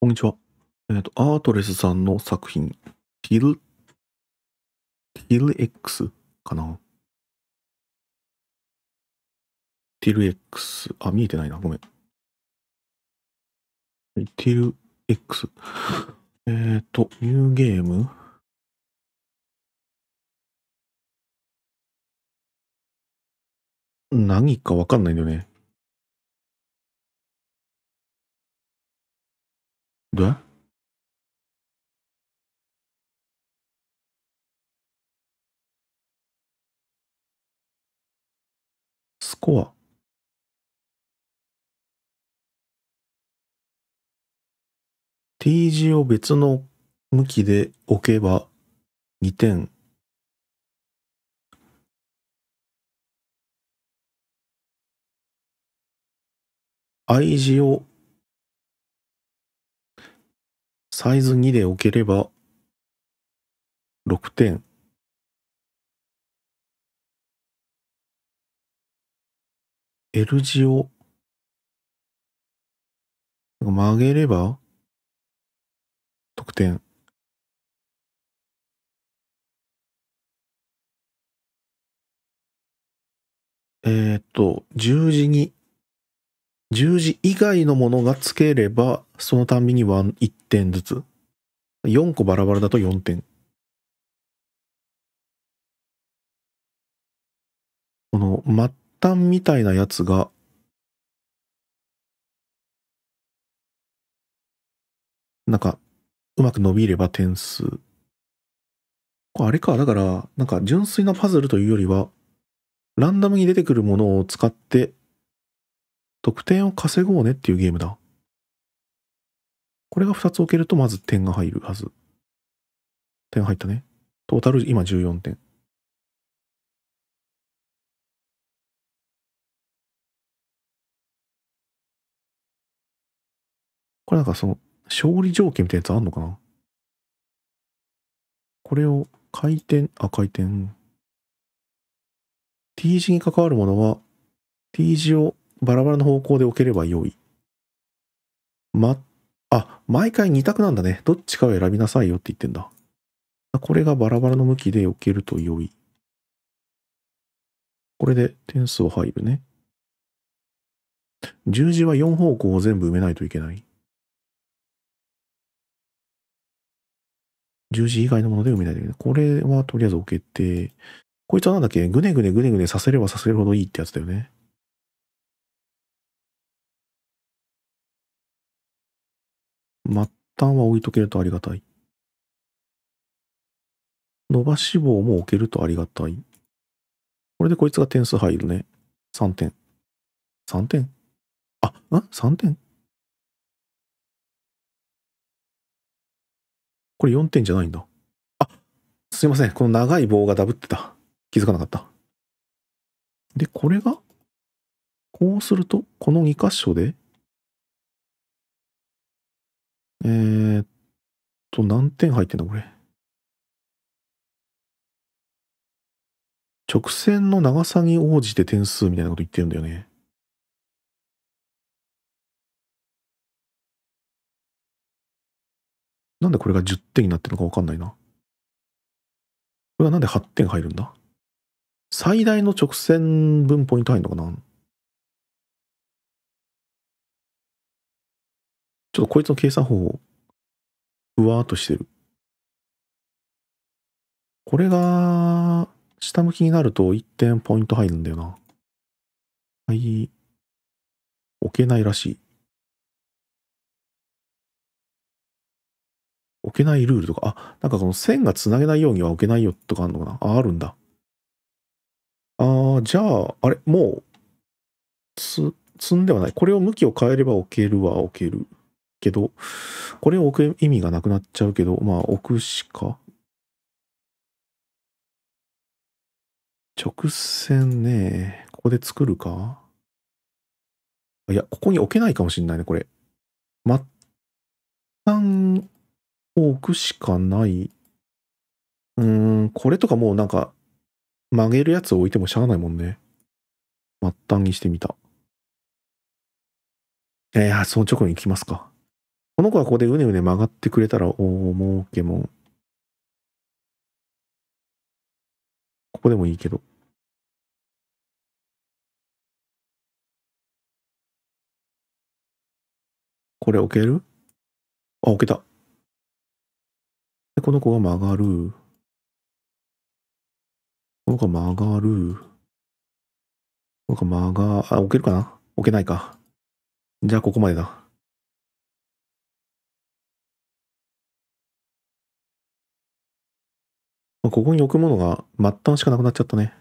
こんにちは。えっ、ー、と、アートレスさんの作品、ティル、ティル X かなティル X。あ、見えてないな。ごめん。ティル X。えっ、ー、と、ニューゲーム何かわかんないんだよね。Да? с к о T 字を別の向きで置けば2点。I 字をサイズ2で置ければ6点。L 字を曲げれば得点。えー、っと、十字に十字以外のものがつければ、そのたんびには1点ずつ。4個バラバラだと4点。この末端みたいなやつが、なんか、うまく伸びれば点数。これあれか、だから、なんか純粋なパズルというよりは、ランダムに出てくるものを使って得点を稼ごうねっていうゲームだ。これが2つ置けるとまず点が入るはず。点入ったね。トータル今14点。これなんかその、勝利条件みたいなやつあんのかなこれを回転、あ、回転。T 字に関わるものは、T 字をバラバラの方向で置ければ良い。ま、あ、毎回2択なんだね。どっちかを選びなさいよって言ってんだ。これがバラバラの向きで置けると良い。これで点数を入るね。十字は4方向を全部埋めないといけない。十字以外のもので埋めないといけない。これはとりあえず置けて、こいつはなんだっけぐねぐねぐねぐねさせればさせるほどいいってやつだよね。末端は置いとけるとありがたい。伸ばし棒も置けるとありがたい。これでこいつが点数入るね。3点。3点あ、ん ?3 点これ4点じゃないんだ。あ、すいません。この長い棒がダブってた。気づかなかった。で、これが、こうすると、この2箇所でえー、っと、何点入ってんだ、これ。直線の長さに応じて点数みたいなこと言ってるんだよね。なんでこれが10点になってるのかわかんないな。これはなんで8点入るんだ最大の直線分ポイント入るのかなちょっとこいつの計算方法、ふわーっとしてる。これが、下向きになると1点ポイント入るんだよな。はい。置けないらしい。置けないルールとか、あ、なんかこの線がつなげないようには置けないよとかあるのかなあ、あるんだ。ああ、じゃあ、あれ、もう、つ、積んではない。これを向きを変えれば置けるは置ける。けど、これを置く意味がなくなっちゃうけど、まあ置くしか。直線ね、ここで作るかいや、ここに置けないかもしんないね、これ。末端を置くしかない。うーん、これとかもうなんか、曲げるやつを置いてもしゃあないもんね。末端にしてみた。えや、その直後に行きますか。この子がここでうねうね曲がってくれたら大儲けもん。ここでもいいけど。これ置けるあ、置けた。で、この子が曲がる。この子が曲がる。この子が曲が、あ、置けるかな置けないか。じゃあ、ここまでだ。ここに置くものが末端しかなくなっちゃったね。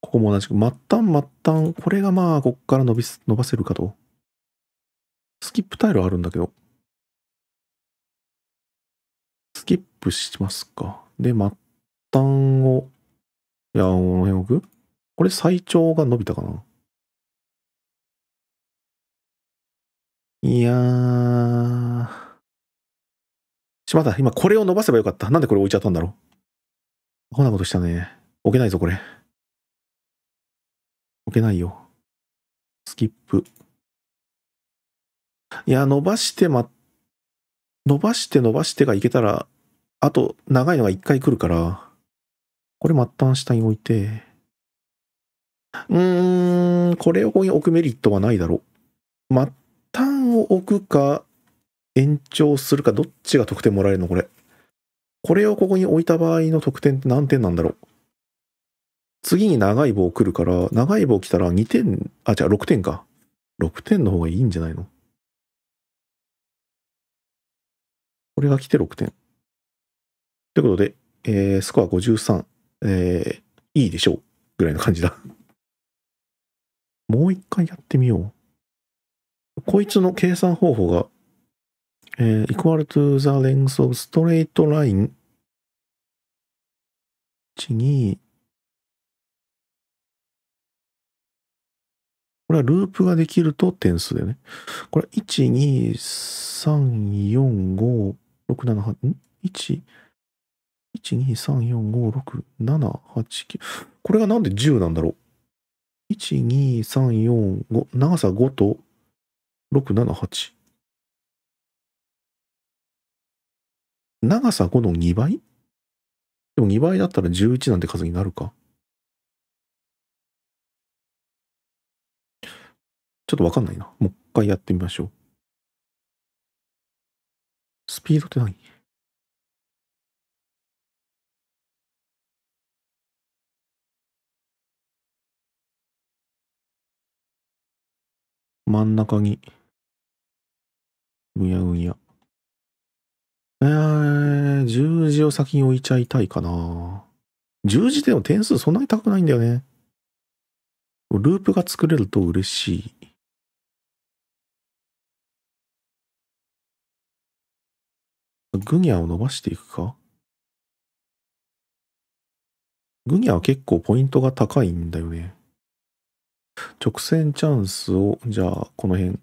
ここも同じく、末端、末端。これがまあ、こっから伸びす、伸ばせるかと。スキップタイルあるんだけど。スキップしますか。で、末端を、いや、この辺置くこれ最長が伸びたかな。いやー。しまった。今これを伸ばせばよかった。なんでこれ置いちゃったんだろう。こんなことしたね。置けないぞ、これ。置けないよ。スキップ。いや、伸ばしてま、伸ばして伸ばしてがいけたら、あと長いのが1回来るから、これ末端下に置いて、うーん、これをここに置くメリットはないだろう。末端を置くか、延長するか、どっちが得点もらえるのこれ。これをここに置いた場合の得点って何点なんだろう次に長い棒来るから、長い棒来たら2点、あ、ゃあ6点か。6点の方がいいんじゃないのこれが来て6点。ということで、えー、スコア53、えー、いいでしょう。ぐらいの感じだもう一回やってみよう。こいつの計算方法がえー、equal to the length of straight line 1、2これはループができると点数だよね。これ1、2、3、4、5、6、7、8、?1、1、2、3、4、5、6、7、8、9。これがなんで10なんだろう ?1、2、3、4、5、長さ5と6、7、8。長さ5の2倍でも2倍だったら11なんて数になるか。ちょっとわかんないな。もう一回やってみましょう。スピードって何真ん中に、うやうや。えー、十字を先に置いちゃいたいかな。十字での点数そんなに高くないんだよね。ループが作れると嬉しい。グニャを伸ばしていくかグニャは結構ポイントが高いんだよね。直線チャンスを、じゃあこの辺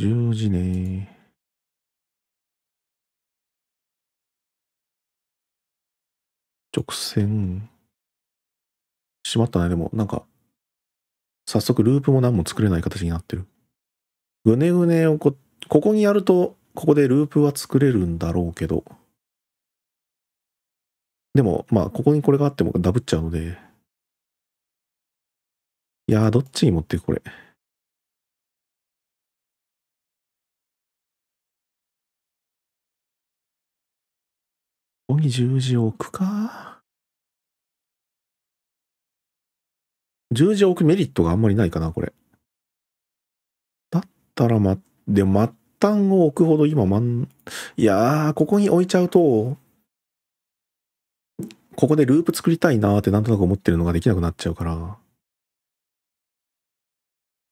十字ね直線しまったねでもなんか早速ループも何も作れない形になってるぐねぐねをこここにやるとここでループは作れるんだろうけどでもまあここにこれがあってもダブっちゃうのでいやどっちに持っていくこれ。ここに十字を置くか。十字を置くメリットがあんまりないかな、これ。だったら、ま、で、末端を置くほど今、まん、いやー、ここに置いちゃうと、ここでループ作りたいなーってなんとなく思ってるのができなくなっちゃうから。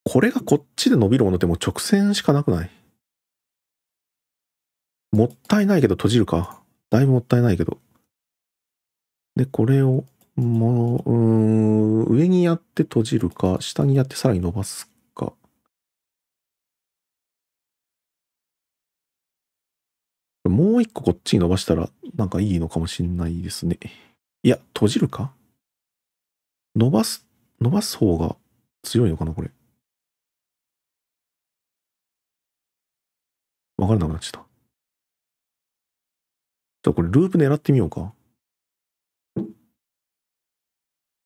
これがこっちで伸びるものってもう直線しかなくないもったいないけど閉じるか。だいぶもったいないけど。で、これを、もう、うん、上にやって閉じるか、下にやってさらに伸ばすか。もう一個こっちに伸ばしたら、なんかいいのかもしんないですね。いや、閉じるか伸ばす、伸ばす方が強いのかな、これ。わからなくなっちゃった。ちょっとこれループ狙ってみようか。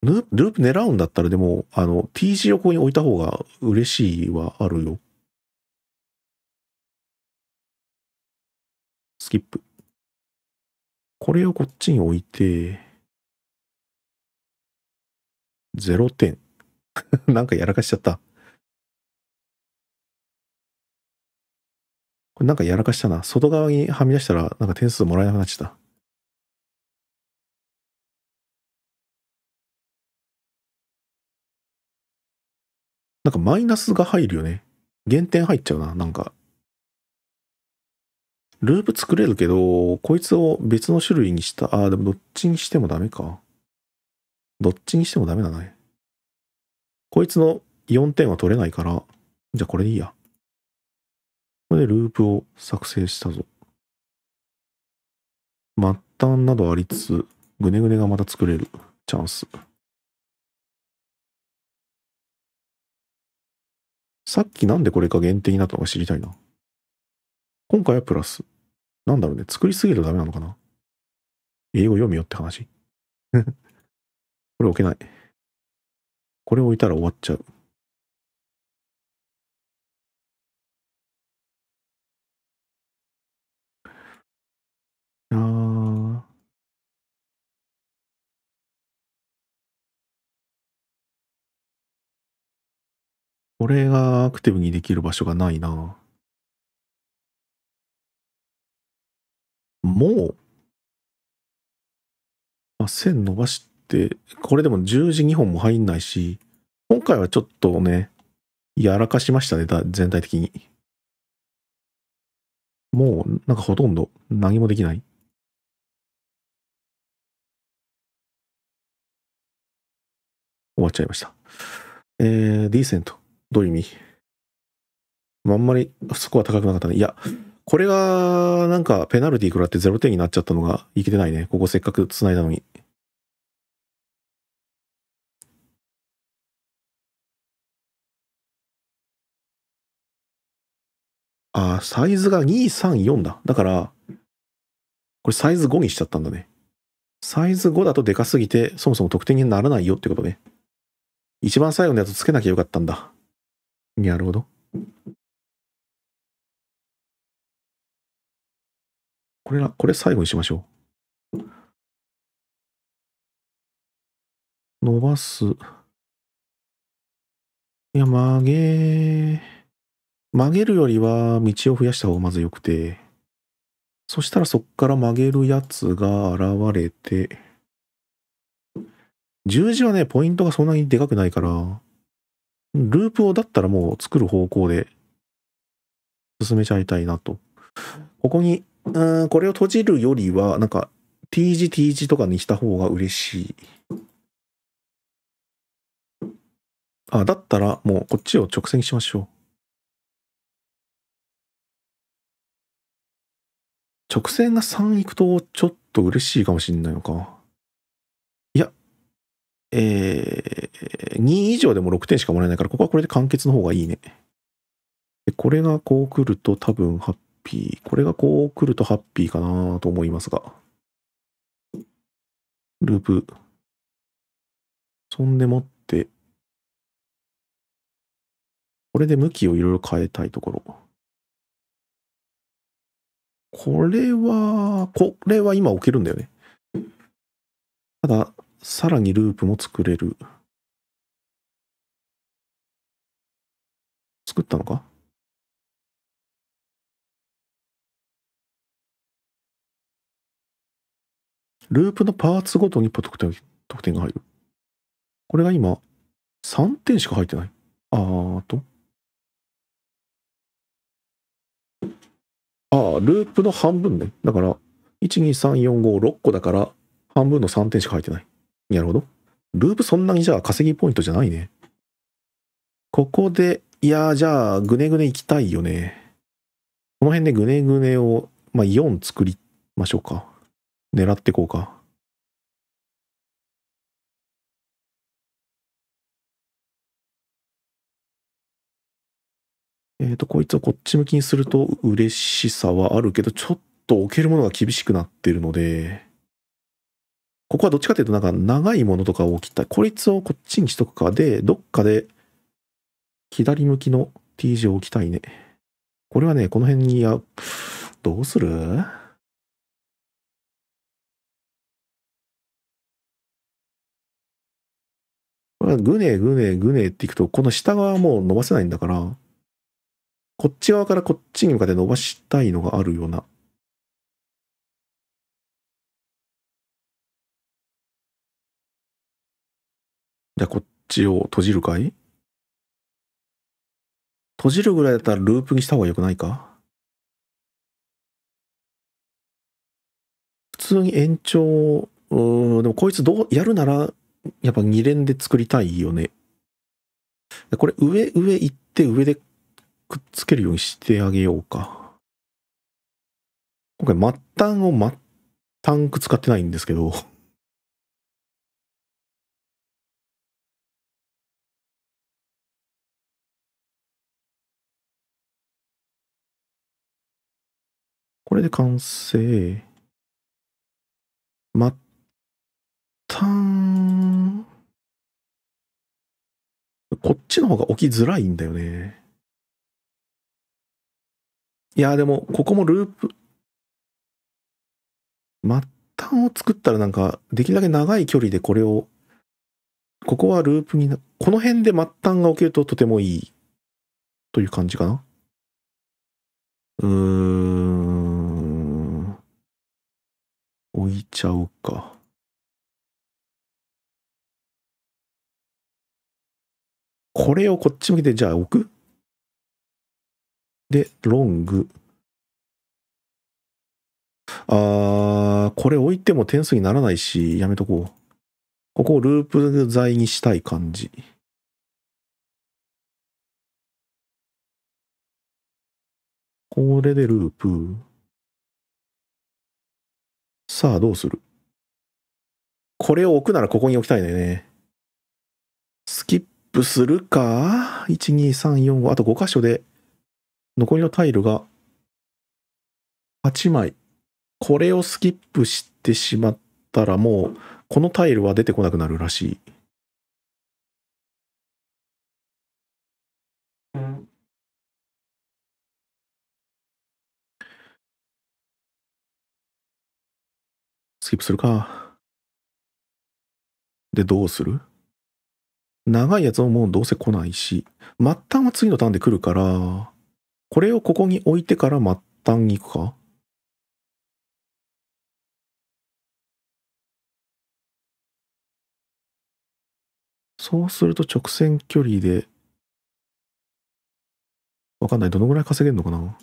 ループ狙うんだったらでも、あの、T 字をここに置いた方が嬉しいはあるよ。スキップ。これをこっちに置いて、0点。なんかやらかしちゃった。これなんかやらかしたな。外側にはみ出したらなんか点数もらえなくなっちゃった。なんかマイナスが入るよね。減点入っちゃうな、なんか。ループ作れるけど、こいつを別の種類にした。ああ、でもどっちにしてもダメか。どっちにしてもダメだね。こいつの4点は取れないから、じゃあこれでいいや。これでループを作成したぞ。末端などありつつ、ぐねぐねがまた作れるチャンス。さっきなんでこれが限定になったのか知りたいな。今回はプラス。なんだろうね、作りすぎるとダメなのかな。英語読みよって話。これ置けない。これ置いたら終わっちゃう。ああ。これがアクティブにできる場所がないな。もうま、線伸ばして、これでも十字2本も入んないし、今回はちょっとね、やらかしましたね、だ全体的に。もう、なんかほとんど何もできない。終わっちゃいました。えー、ディーセント。どういう意味あんまりそこは高くなかったね。いや、これがなんかペナルティ食らって0点になっちゃったのがいけてないね。ここせっかく繋いだのに。あ、サイズが234だ。だから、これサイズ5にしちゃったんだね。サイズ5だとでかすぎて、そもそも得点にならないよってことね。一番最後のやつつけなきゃよかったんだ。なるほど。これら、これ最後にしましょう。伸ばす。いや、曲げ、曲げるよりは道を増やした方がまず良くて、そしたらそっから曲げるやつが現れて、十字はね、ポイントがそんなにでかくないから、ループをだったらもう作る方向で進めちゃいたいなと。ここに、うん、これを閉じるよりは、なんか T 字 T 字とかにした方が嬉しい。あ、だったらもうこっちを直線にしましょう。直線が3行くとちょっと嬉しいかもしんないのか。えー、2以上でも6点しかもらえないから、ここはこれで完結の方がいいね。でこれがこう来ると多分ハッピー。これがこう来るとハッピーかなと思いますが。ループ。そんでもって、これで向きをいろいろ変えたいところ。これは、これは今置けるんだよね。ただ、さらにループも作れる。作ったのかループのパーツごとに得点得点が入る。これが今、3点しか入ってない。あーと。ああ、ループの半分ね。だから、1、2、3、4、5、6個だから、半分の3点しか入ってない。なるほど。ループそんなにじゃあ稼ぎポイントじゃないね。ここで、いやじゃあ、ぐねぐねいきたいよね。この辺でぐねぐねを、まあ、4作りましょうか。狙っていこうか。えっ、ー、と、こいつをこっち向きにすると嬉しさはあるけど、ちょっと置けるものが厳しくなってるので、ここはどっちかというとなんか長いものとかを切ったこいつをこっちにしとくかで、どっかで左向きの T 字を置きたいね。これはね、この辺に、や、どうするこれはネ、グネっていくと、この下側はもう伸ばせないんだから、こっち側からこっちに向かって伸ばしたいのがあるようなじゃあこっちを閉じるかい閉じるぐらいだったらループにした方がよくないか普通に延長、うん、でもこいつどう、やるなら、やっぱ2連で作りたいよね。これ上、上行って上でくっつけるようにしてあげようか。今回末端を末端く使ってないんですけどれで完成。末端、こっちの方が置きづらいんだよね。いや、でも、ここもループ、末端を作ったらなんか、できるだけ長い距離でこれを、ここはループにな、この辺で末端が置けるととてもいい、という感じかな。うーん。置いちゃうか。これをこっち向けてじゃあ置くで、ロング。あー、これ置いても点数にならないし、やめとこう。ここをループ材にしたい感じ。これでループ。さあどうするこれを置くならここに置きたいのよね。スキップするか ?1、2、3、4、5。あと5箇所で、残りのタイルが8枚。これをスキップしてしまったらもう、このタイルは出てこなくなるらしい。スキップするか。で、どうする長いやつももうどうせ来ないし、末端は次のターンで来るから、これをここに置いてから末端に行くかそうすると直線距離で、わかんない。どのぐらい稼げるのかな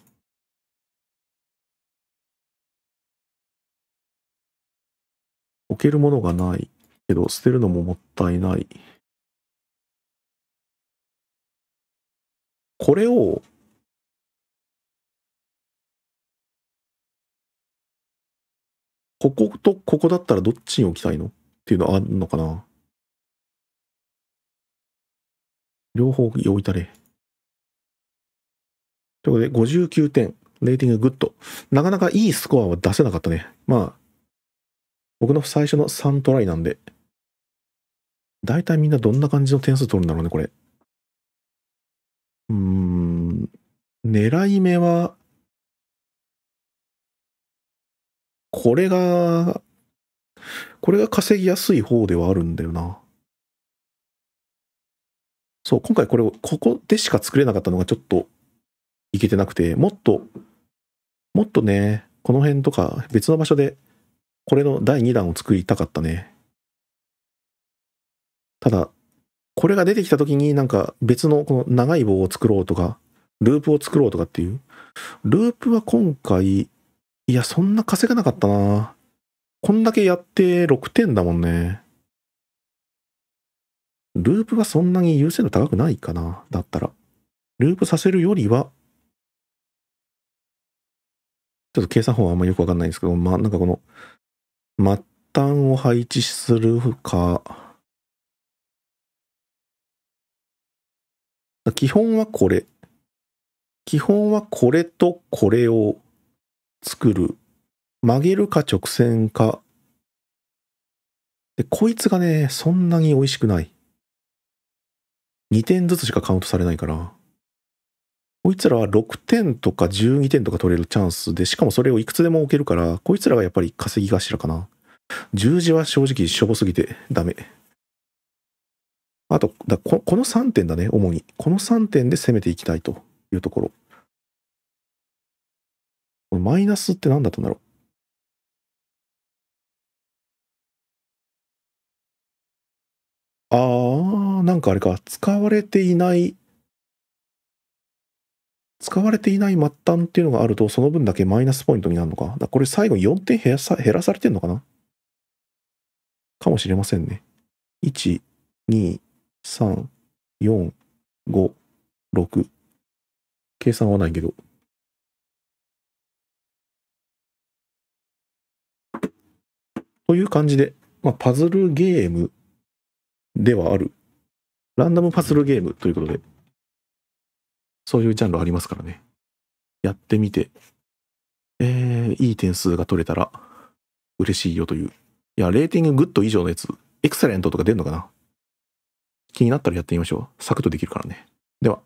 けるものがないけど、捨てるのももったいない。これを、こことここだったらどっちに置きたいのっていうのあるのかな両方置いたれ。ということで、59点。レーティンググッド。なかなかいいスコアは出せなかったね。まあ、僕の最初の3トライなんで、大体みんなどんな感じの点数取るんだろうね、これ。うーん、狙い目は、これが、これが稼ぎやすい方ではあるんだよな。そう、今回これを、ここでしか作れなかったのがちょっといけてなくて、もっと、もっとね、この辺とか別の場所でこれの第2弾を作りたかったね。ただ、これが出てきた時になんか別のこの長い棒を作ろうとか、ループを作ろうとかっていう。ループは今回、いや、そんな稼がなかったなこんだけやって6点だもんね。ループはそんなに優先度高くないかな。だったら。ループさせるよりは、ちょっと計算法はあんまよくわかんないんですけど、まあなんかこの末端を配置するか、基本はこれ。基本はこれとこれを作る。曲げるか直線か。で、こいつがね、そんなに美味しくない。2点ずつしかカウントされないから。こいつらは6点とか12点とか取れるチャンスで、しかもそれをいくつでも置けるから、こいつらがやっぱり稼ぎ頭かな。十字は正直しょぼすぎてダメ。あと、だここの3点だね、主に。この3点で攻めていきたいというところ。マイナスって何だったんだろうあー、なんかあれか、使われていない使われていない末端っていうのがあると、その分だけマイナスポイントになるのか。だこれ最後4点減らさ減らされてるのかなかもしれませんね。1、2、3、4、5、6。計算はないけど。という感じで、まあ、パズルゲームではある。ランダムパズルゲームということで。そういうジャンルありますからね。やってみて、えー、いい点数が取れたら嬉しいよという。いや、レーティンググッド以上のやつ、エクセレントとか出んのかな気になったらやってみましょう。サクッとできるからね。では。